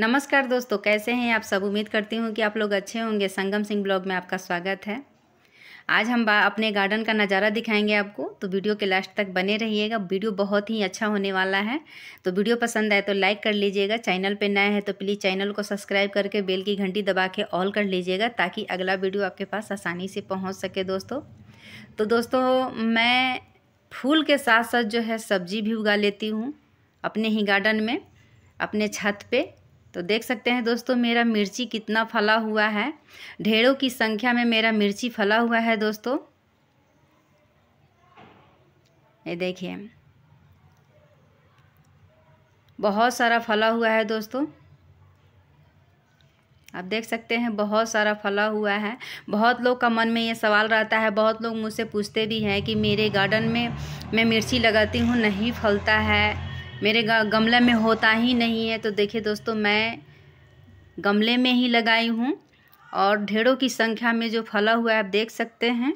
नमस्कार दोस्तों कैसे हैं आप सब उम्मीद करती हूँ कि आप लोग अच्छे होंगे संगम सिंह ब्लॉग में आपका स्वागत है आज हम अपने गार्डन का नज़ारा दिखाएंगे आपको तो वीडियो के लास्ट तक बने रहिएगा वीडियो बहुत ही अच्छा होने वाला है तो वीडियो पसंद आए तो लाइक कर लीजिएगा चैनल पर नया है तो प्लीज़ चैनल को सब्सक्राइब करके बेल की घंटी दबा के ऑल कर लीजिएगा ताकि अगला वीडियो आपके पास आसानी से पहुँच सके दोस्तों तो दोस्तों मैं फूल के साथ साथ जो है सब्जी भी उगा लेती हूँ अपने ही गार्डन में अपने छत पे तो देख सकते हैं दोस्तों मेरा मिर्ची कितना फला हुआ है ढेरों की संख्या में मेरा मिर्ची फला हुआ है दोस्तों ये देखिए बहुत सारा फला हुआ है दोस्तों आप देख सकते हैं बहुत सारा फला हुआ है बहुत लोग का मन में ये सवाल रहता है बहुत लोग मुझसे पूछते भी हैं कि मेरे गार्डन में मैं मिर्ची लगाती हूँ नहीं फलता है मेरे गमले में होता ही नहीं है तो देखिए दोस्तों मैं गमले में ही लगाई हूँ और ढेरों की संख्या में जो फला हुआ है आप देख सकते हैं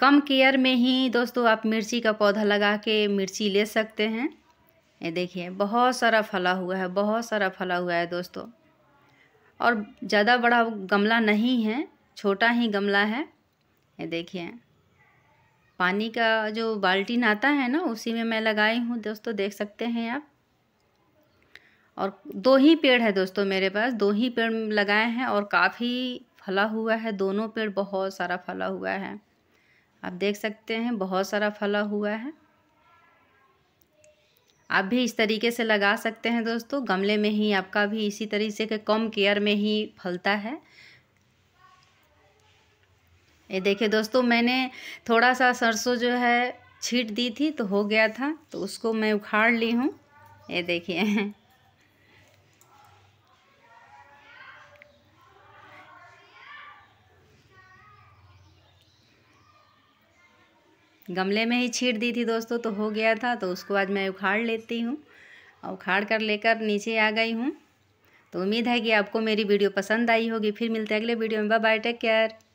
कम केयर में ही दोस्तों आप मिर्ची का पौधा लगा के मिर्ची ले सकते हैं ये देखिए बहुत सारा फला हुआ है बहुत सारा फला हुआ है दोस्तों और ज़्यादा बड़ा गमला नहीं है छोटा ही गमला है ये देखिए पानी का जो बाल्टीन आता है ना उसी में मैं लगाई हूँ दोस्तों देख सकते हैं आप और दो ही पेड़ है दोस्तों मेरे पास दो ही पेड़ लगाए हैं और काफ़ी फला हुआ है दोनों पेड़ बहुत सारा फला हुआ है आप देख सकते हैं बहुत सारा फला हुआ है आप भी इस तरीके से लगा सकते हैं दोस्तों गमले में ही आपका भी इसी तरीके से कम केयर में ही फलता है ये देखिए दोस्तों मैंने थोड़ा सा सरसों जो है छीट दी थी तो हो गया था तो उसको मैं उखाड़ ली हूँ ये देखिए गमले में ही छीट दी थी दोस्तों तो हो गया था तो उसको आज मैं उखाड़ लेती हूँ उखाड़ कर लेकर नीचे आ गई हूँ तो उम्मीद है कि आपको मेरी वीडियो पसंद आई होगी फिर मिलते हैं अगले वीडियो में बाय टेक केयर